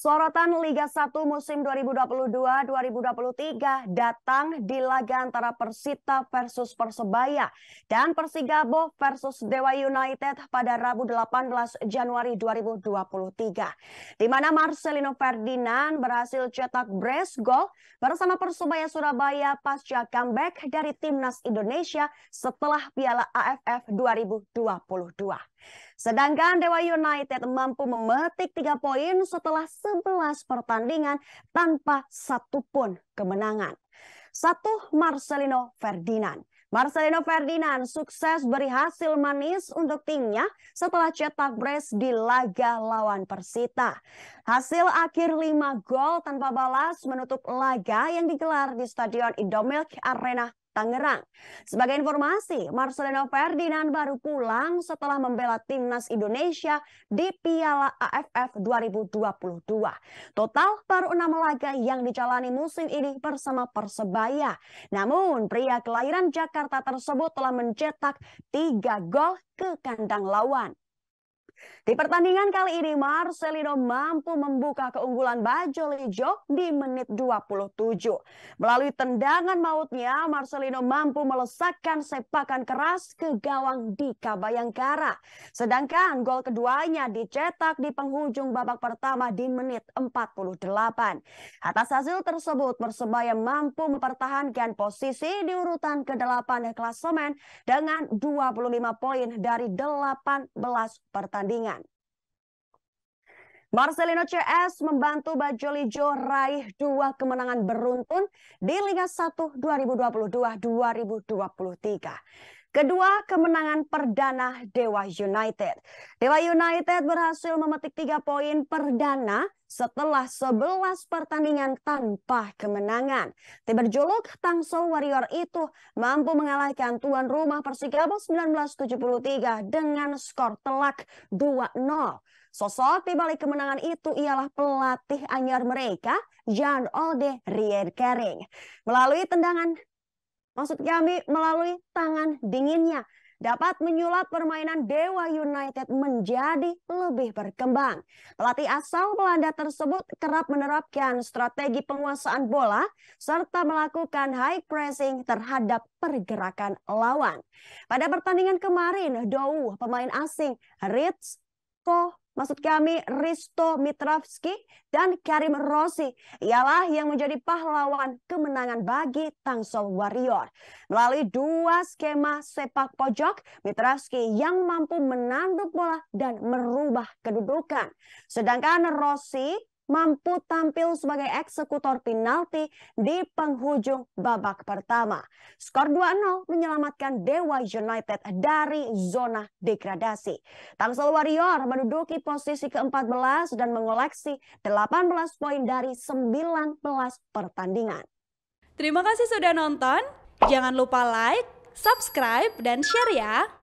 Sorotan Liga 1 musim 2022-2023 datang di laga antara Persita versus Persebaya dan Persigabo versus Dewa United pada Rabu 18 Januari 2023. Di mana Marcelino Ferdinand berhasil cetak brace goal bersama Persebaya Surabaya pasca comeback dari Timnas Indonesia setelah Piala AFF 2022. Sedangkan Dewa United mampu memetik tiga poin setelah 11 pertandingan tanpa satupun kemenangan. Satu Marcelino Ferdinand. Marcelino Ferdinand sukses beri hasil manis untuk timnya setelah cetak brace di laga lawan Persita. Hasil akhir 5 gol tanpa balas menutup laga yang digelar di Stadion Indomilk Arena Tangerang. Sebagai informasi, Marcelino Ferdinand baru pulang setelah membela timnas Indonesia di Piala AFF 2022. Total baru enam laga yang dijalani musim ini bersama Persebaya. Namun, pria kelahiran Jakarta tersebut telah mencetak tiga gol ke kandang lawan. Di pertandingan kali ini Marcelino mampu membuka keunggulan Bajo Lijo di menit 27. Melalui tendangan mautnya Marcelino mampu melesakkan sepakan keras ke gawang di Kabayangkara. Sedangkan gol keduanya dicetak di penghujung babak pertama di menit 48. Atas hasil tersebut Persebaya mampu mempertahankan posisi di urutan ke-8 klasemen dengan 25 poin dari 18 pertandingan pertandingan. Marcelino CS membantu Bajolijo raih dua kemenangan beruntun di Liga 1 2022-2023. Kedua, kemenangan perdana Dewa United. Dewa United berhasil memetik tiga poin perdana setelah 11 pertandingan tanpa kemenangan. Tim berjuluk Tangso Warrior itu mampu mengalahkan tuan rumah Persikabo 1973 dengan skor telak 2-0. Sosok di balik kemenangan itu ialah pelatih anyar mereka, Jan Ode Rier Kering. Melalui tendangan Maksud kami melalui tangan dinginnya dapat menyulap permainan Dewa United menjadi lebih berkembang. Pelatih asal Belanda tersebut kerap menerapkan strategi penguasaan bola serta melakukan high pressing terhadap pergerakan lawan. Pada pertandingan kemarin, Dou, pemain asing Ritz Risto maksud kami Risto Mitrovski dan Karim Rossi ialah yang menjadi pahlawan kemenangan bagi Tangsel Warrior. Melalui dua skema sepak pojok, Mitrovski yang mampu menanduk bola dan merubah kedudukan. Sedangkan Rossi mampu tampil sebagai eksekutor penalti di penghujung babak pertama. Skor 2-0 menyelamatkan Dewa United dari zona degradasi. Tangsel Warrior menduduki posisi ke-14 dan mengoleksi 18 poin dari 19 pertandingan. Terima kasih sudah nonton. Jangan lupa like, subscribe, dan share ya.